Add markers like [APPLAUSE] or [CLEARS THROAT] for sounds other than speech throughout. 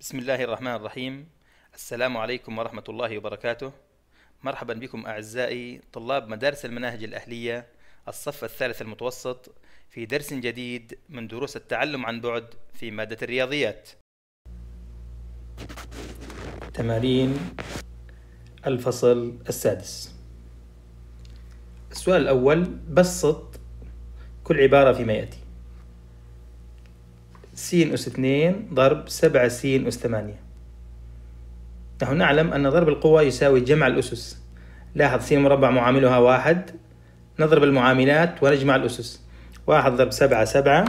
بسم الله الرحمن الرحيم السلام عليكم ورحمة الله وبركاته مرحبا بكم أعزائي طلاب مدارس المناهج الأهلية الصف الثالث المتوسط في درس جديد من دروس التعلم عن بعد في مادة الرياضيات تمارين الفصل السادس السؤال الأول بسط كل عبارة فيما يأتي س أس 2 ضرب 7 س أس 8 نحن نعلم أن ضرب القوة يساوي جمع الأسس لاحظ س مربع معاملها واحد نضرب المعاملات ونجمع الأسس واحد ضرب سبعة سبعة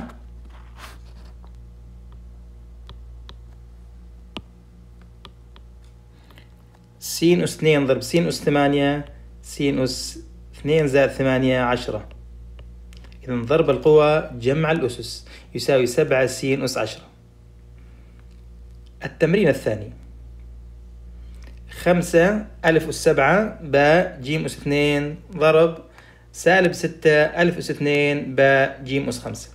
س أس 2 ضرب س أس 8 س أس 2 زائد 8 10 إذا ضرب القوى جمع الأسس يساوي سبعة سين أس عشرة التمرين الثاني خمسة ألف أس سبعة باء جيم أس اثنين ضرب سالب ستة ألف أس اثنين باء جيم أس خمسة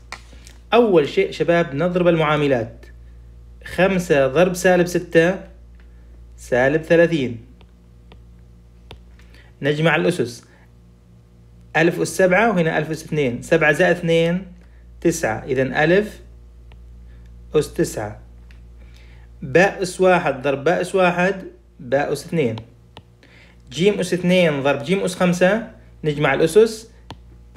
أول شيء شباب نضرب المعاملات خمسة ضرب سالب ستة سالب ثلاثين نجمع الأسس ألف أس سبعة وهنا ألف أس اثنين سبعة زائد اثنين تسعة إذا ألف أس تسعة باء أس واحد ضرب باء أس واحد باء أس اثنين جيم أس اثنين ضرب جيم أس خمسة نجمع الأسس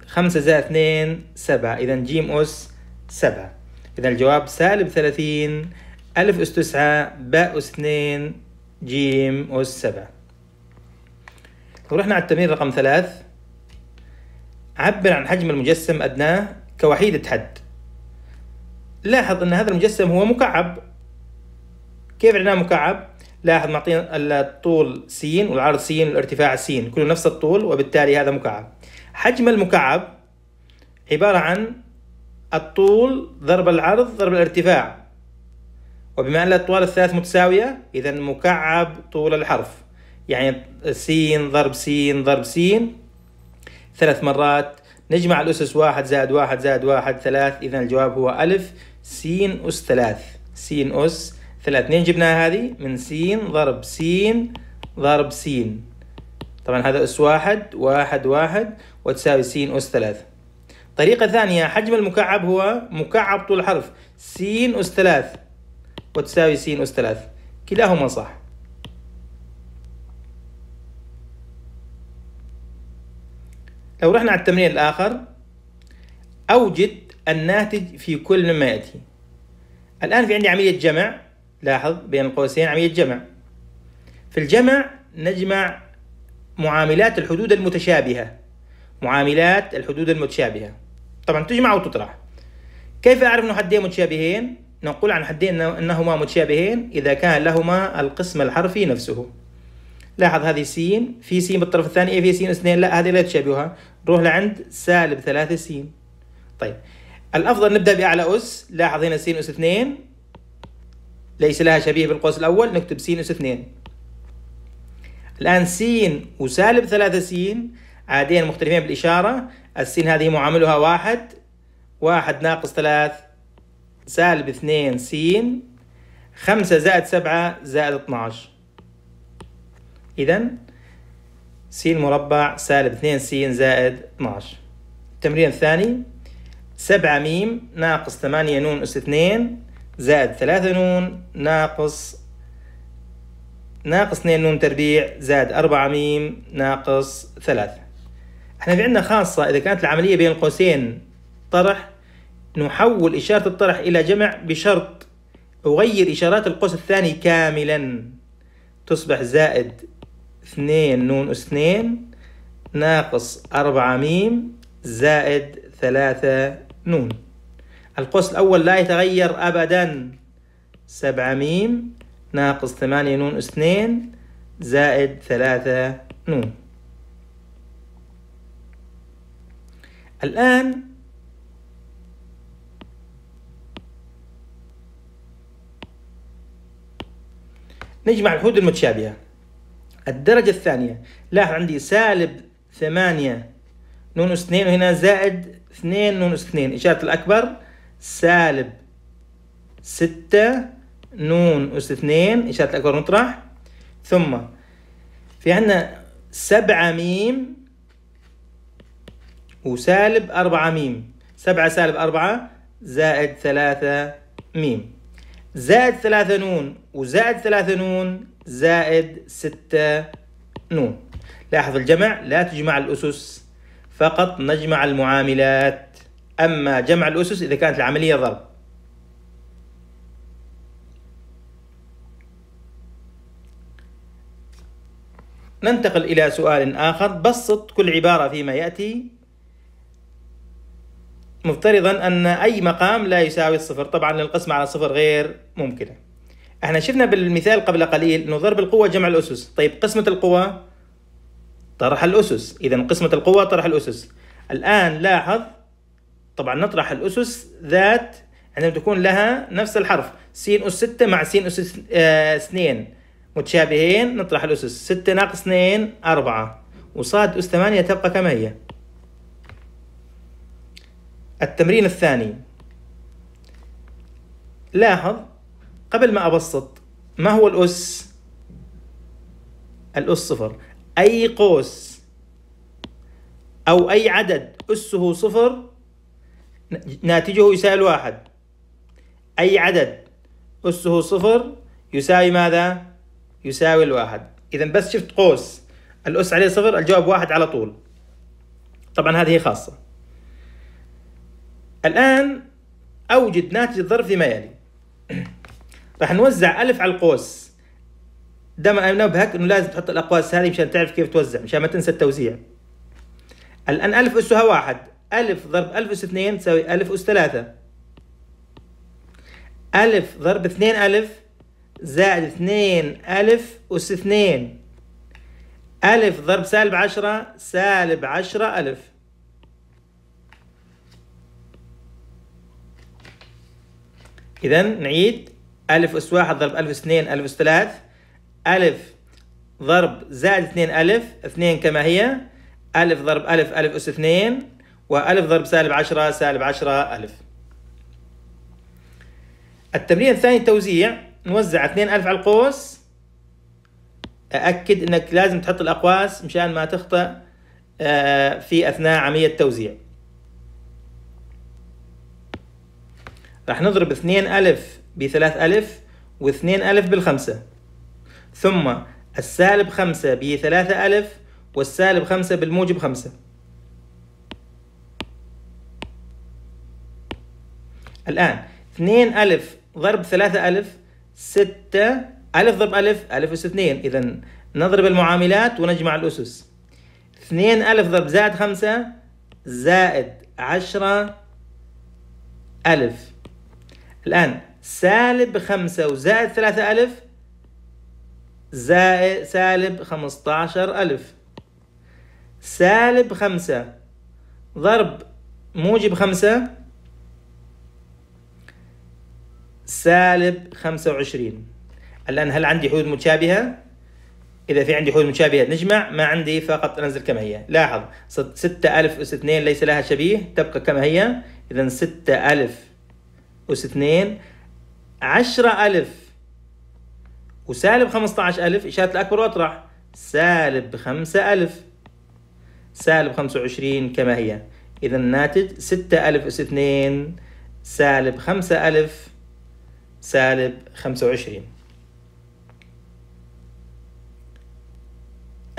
خمسة زائد اثنين سبعة إذا جيم أس سبعة إذا الجواب سالب ثلاثين ألف أس تسعة باء أس اثنين جيم أس سبعة لو طيب، رحنا على التمرين رقم ثلاث عبر عن حجم المجسم أدناه كوحيدة حد لاحظ أن هذا المجسم هو مكعب كيف عناه مكعب؟ لاحظ معطينا الطول س والعرض س والارتفاع س كله نفس الطول وبالتالي هذا مكعب حجم المكعب عبارة عن الطول ضرب العرض ضرب الارتفاع وبما أن الأطوال الثلاث متساوية إذا مكعب طول الحرف يعني س ضرب س ضرب س ثلاث مرات نجمع الأسس واحد زائد واحد زائد واحد ثلاث إذا الجواب هو ألف سين أس ثلاث سين أس ثلاث منين جبناها هذه؟ من سين ضرب سين ضرب سين طبعا هذا أس واحد واحد واحد وتساوي سين أس ثلاث طريقة ثانية حجم المكعب هو مكعب طول حرف سين أس ثلاث وتساوي سين أس ثلاث كلاهما صح لو رحنا على التمرين الآخر أوجد الناتج في كل مما يأتي الآن في عندي عملية جمع لاحظ بين القوسين عملية جمع في الجمع نجمع معاملات الحدود المتشابهة معاملات الحدود المتشابهة طبعا تجمع وتطرح كيف أعرف أن حدين متشابهين؟ نقول عن حدين أنهما متشابهين إذا كان لهما القسم الحرفي نفسه لاحظ هذه سين في سين بالطرف الثاني في سين اثنين لا هذه لا تشابهها نروح لعند سالب ثلاثة سين طيب الافضل نبدا باعلى اس لاحظ هنا سين اس اثنين ليس لها شبيه بالقوس الاول نكتب سين اس اثنين الان سين وسالب ثلاثة سين عادين مختلفين بالاشاره السين هذه معاملها واحد واحد ناقص ثلاث سالب اثنين سين خمسة زائد سبعة زائد 12 إذا س مربع سالب 2 س زائد 12 التمرين الثاني 7 م ناقص 8 ن أس 2 زائد 3 ن ناقص ناقص 2 ن تربيع زائد 4 م ناقص 3 احنا في عندنا خاصة إذا كانت العملية بين قوسين طرح نحول إشارة الطرح إلى جمع بشرط أغير إشارات القوس الثاني كاملا تصبح زائد اثنين نون اثنين ناقص أربعة ميم زائد ثلاثة نون القوس الأول لا يتغير أبدا سبعة ميم ناقص ثمانية نون اثنين زائد ثلاثة نون الآن نجمع الحدود المتشابهة الدرجة الثانية لاحظ عندي سالب ثمانية نون أس اثنين وهنا زائد اثنين نون أس اثنين إشارة الأكبر سالب ستة نون أس اثنين إشارة الأكبر مطرح ثم في عندنا سبعة ميم وسالب أربعة ميم سبعة سالب أربعة زائد ثلاثة ميم زائد ثلاثة نون وزائد ثلاثة نون زائد 6 نون لاحظ الجمع لا تجمع الأسس فقط نجمع المعاملات أما جمع الأسس إذا كانت العملية ضرب ننتقل إلى سؤال آخر بسط كل عبارة فيما يأتي مفترضا أن أي مقام لا يساوي الصفر طبعا القسمة على الصفر غير ممكنة احنا شفنا بالمثال قبل قليل انه ضرب القوة جمع الاسس طيب قسمة القوة طرح الاسس اذا قسمة القوة طرح الاسس الان لاحظ طبعا نطرح الاسس ذات عندما تكون لها نفس الحرف س أس 6 مع س أس 2 آه، متشابهين نطرح الأسس 6 ناقص 2 4 وصاد أس 8 تبقى كما هي التمرين الثاني لاحظ قبل ما أبسط ما هو الأس؟ الأس صفر أي قوس أو أي عدد أسه صفر ناتجه يساوي الواحد أي عدد أسه صفر يساوي ماذا؟ يساوي الواحد إذا بس شفت قوس الأس عليه صفر الجواب واحد على طول طبعا هذه خاصة الآن أوجد ناتج الضرب فيما يلي [CLEARS THROAT] راح نوزع ألف على القوس دائما بهك انه لازم تحط الاقواس هذه مشان تعرف كيف توزع مشان ما تنسى التوزيع الان ألف اسها واحد ألف ضرب ألف أس اثنين تساوي ألف أس ثلاثة ألف ضرب اثنين ألف زائد اثنين ألف أس اثنين ألف ضرب سالب عشرة سالب عشرة ألف إذا نعيد ألف أس واحد ضرب ألف أس اثنين ألف أس ثلاث ألف ضرب زائد اثنين ألف اثنين كما هي ألف ضرب ألف ألف أس اثنين وألف ضرب سالب عشرة سالب عشرة ألف التمرين الثاني التوزيع نوزع اثنين ألف على القوس أكد أنك لازم تحط الأقواس مشان ما تخطأ آه، في أثناء عملية التوزيع راح نضرب اثنين ألف بثلاث ألف واثنين ألف بالخمسة ثم السالب خمسة بثلاثة ألف والسالب خمسة بالموجب خمسة الآن اثنين ألف ضرب ثلاثة ألف ستة ألف ضرب ألف ألف أس اثنين إذا نضرب المعاملات ونجمع الأسس اثنين ألف ضرب زائد خمسة زائد عشرة ألف الآن سالب خمسة وزائد ثلاثة ألف زائد سالب خمسة عشر ألف سالب خمسة ضرب موجب خمسة سالب خمسة وعشرين الآن هل عندي حدود متشابهة؟ إذا في عندي حدود متشابهة نجمع ما عندي فقط أنزل كما هي لاحظ ستة ألف أس اثنين ليس لها شبيه تبقى كما هي إذا ستة ألف أس اثنين عشرة ألف وسالب خمسة عشر ألف إشارة الأكبر وأطرح سالب خمسة ألف سالب خمسة وعشرين كما هي إذا الناتج ستة ألف أس اثنين سالب خمسة ألف سالب خمسة وعشرين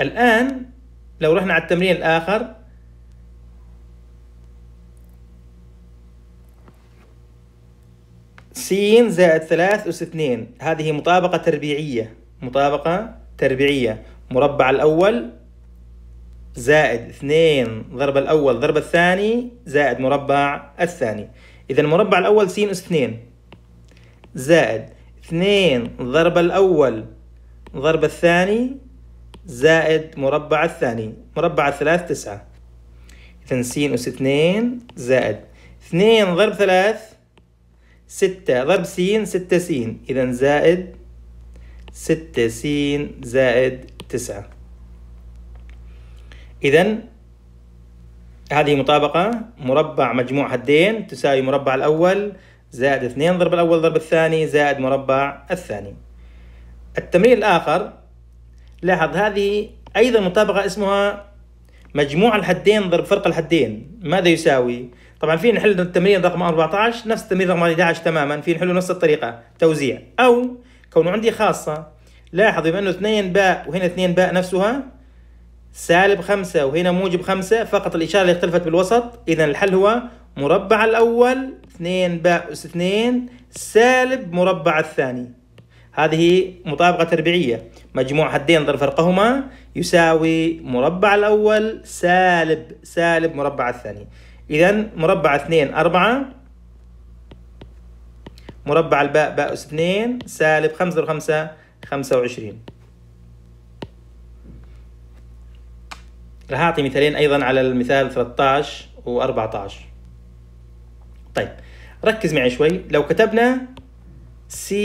الآن لو رحنا على التمرين الآخر س زائد 3 أس 2 هذه مطابقة تربيعية مطابقة تربيعية مربع الأول زائد 2 ضرب الأول ضرب الثاني زائد مربع الثاني إذا المربع الأول س أس 2 زائد 2 ضرب الأول ضرب الثاني زائد مربع الثاني مربع الثلاث تسعة إذا س أس 2 زائد 2 ضرب 3 ستة ضرب س ستة س إذا زائد ستة س زائد تسعة إذا هذه مطابقة مربع مجموع حدين تساوي مربع الأول زائد اثنين ضرب الأول ضرب الثاني زائد مربع الثاني التمرين الآخر لاحظ هذه أيضا مطابقة اسمها مجموع الحدين ضرب فرق الحدين ماذا يساوي؟ طبعا في نحل التمرين رقم 14 نفس التمرين رقم 11 تماما في نحله نفس الطريقه توزيع او كونه عندي خاصه لاحظ بما انه 2 باء وهنا 2 باء نفسها سالب 5 وهنا موجب 5 فقط الاشاره اللي اختلفت بالوسط اذا الحل هو مربع الاول 2 باء اس 2 سالب مربع الثاني هذه مطابقة تربيعية مجموع حدين ضرب فرقهما يساوي مربع الأول سالب سالب مربع الثاني إذا مربع اثنين أربعة مربع الباء باء اثنين سالب خمسة وخمسة خمسة وعشرين رح أعطي مثالين أيضا على المثال 13 و 14 طيب ركز معي شوي لو كتبنا س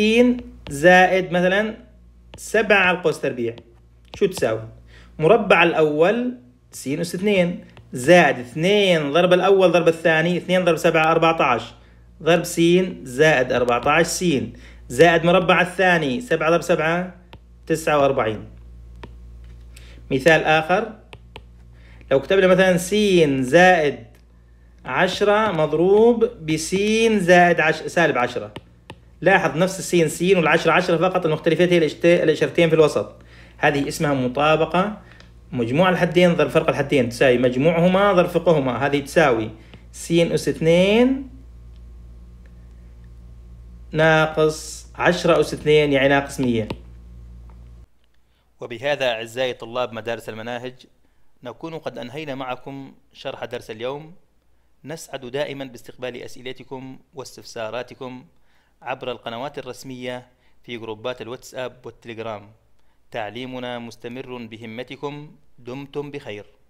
زائد مثلا سبعة على القوس تربيع شو تساوي؟ مربع الأول س أس 2 زائد 2 ضرب الأول ضرب الثاني 2 ضرب 7 14 ضرب س زائد 14 س زائد مربع الثاني 7 ضرب 7 49 مثال آخر لو كتبنا مثلا س زائد 10 مضروب س زائد عش... سالب 10 لاحظ نفس السين س والعشرة عشرة فقط المختلفتين هي الاشرتين في الوسط هذه اسمها مطابقة مجموع الحدين ضرب فرق الحدين تساوي مجموعهما ضرب فقهما هذه تساوي س أس اثنين ناقص عشرة أس اثنين يعني ناقص مية وبهذا أعزائي طلاب مدارس المناهج نكون قد أنهينا معكم شرح درس اليوم نسعد دائما باستقبال أسئلتكم واستفساراتكم عبر القنوات الرسمية في جروبات الواتساب والتليجرام تعليمنا مستمر بهمتكم دمتم بخير